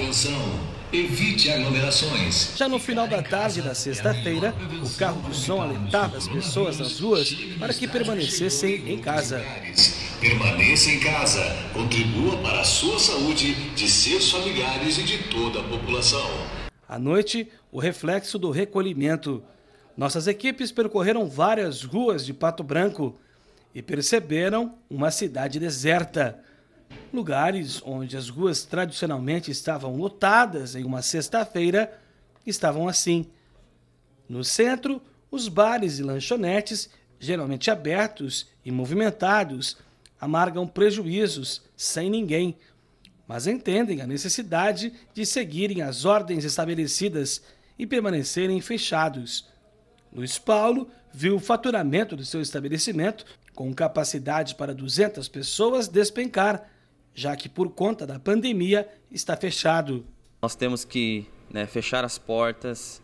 Atenção! Evite aglomerações. Já no final da tarde da sexta-feira, o carro do som alertava as pessoas nas ruas para que permanecessem em casa. Permaneça em casa. Contribua para a sua saúde, de seus familiares e de toda a população. À noite, o reflexo do recolhimento. Nossas equipes percorreram várias ruas de Pato Branco e perceberam uma cidade deserta. Lugares onde as ruas tradicionalmente estavam lotadas em uma sexta-feira estavam assim. No centro, os bares e lanchonetes, geralmente abertos e movimentados, amargam prejuízos sem ninguém, mas entendem a necessidade de seguirem as ordens estabelecidas e permanecerem fechados. Luiz Paulo viu o faturamento do seu estabelecimento, com capacidade para 200 pessoas, despencar já que por conta da pandemia está fechado. Nós temos que né, fechar as portas,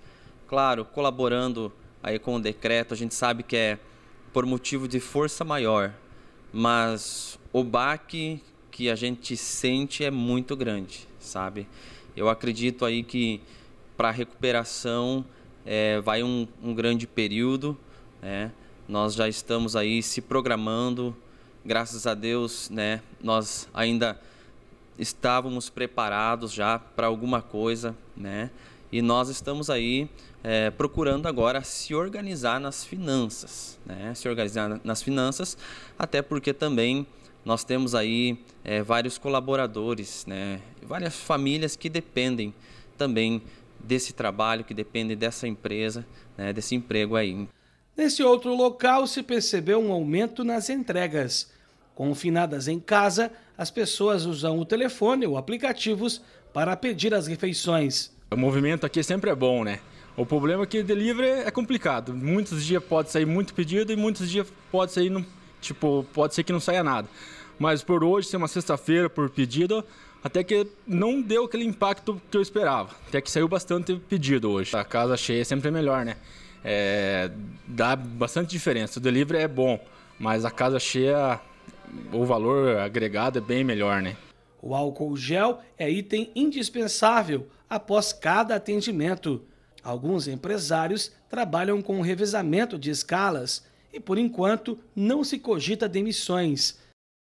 claro, colaborando aí com o decreto. A gente sabe que é por motivo de força maior, mas o baque que a gente sente é muito grande, sabe? Eu acredito aí que para recuperação é, vai um, um grande período, né? Nós já estamos aí se programando, graças a Deus, né, nós ainda estávamos preparados já para alguma coisa, né? E nós estamos aí é, procurando agora se organizar nas finanças, né? Se organizar nas finanças, até porque também nós temos aí é, vários colaboradores, né? Várias famílias que dependem também desse trabalho, que dependem dessa empresa, né? Desse emprego aí. Nesse outro local se percebeu um aumento nas entregas Confinadas em casa, as pessoas usam o telefone ou aplicativos para pedir as refeições. O movimento aqui sempre é bom, né? O problema é que delivery é complicado. Muitos dias pode sair muito pedido e muitos dias pode sair, tipo, pode ser que não saia nada. Mas por hoje, ser uma sexta-feira por pedido, até que não deu aquele impacto que eu esperava. Até que saiu bastante pedido hoje. A casa cheia é sempre é melhor, né? É, dá bastante diferença. O delivery é bom, mas a casa cheia o valor agregado é bem melhor, né? O álcool gel é item indispensável após cada atendimento. Alguns empresários trabalham com revezamento de escalas e, por enquanto, não se cogita demissões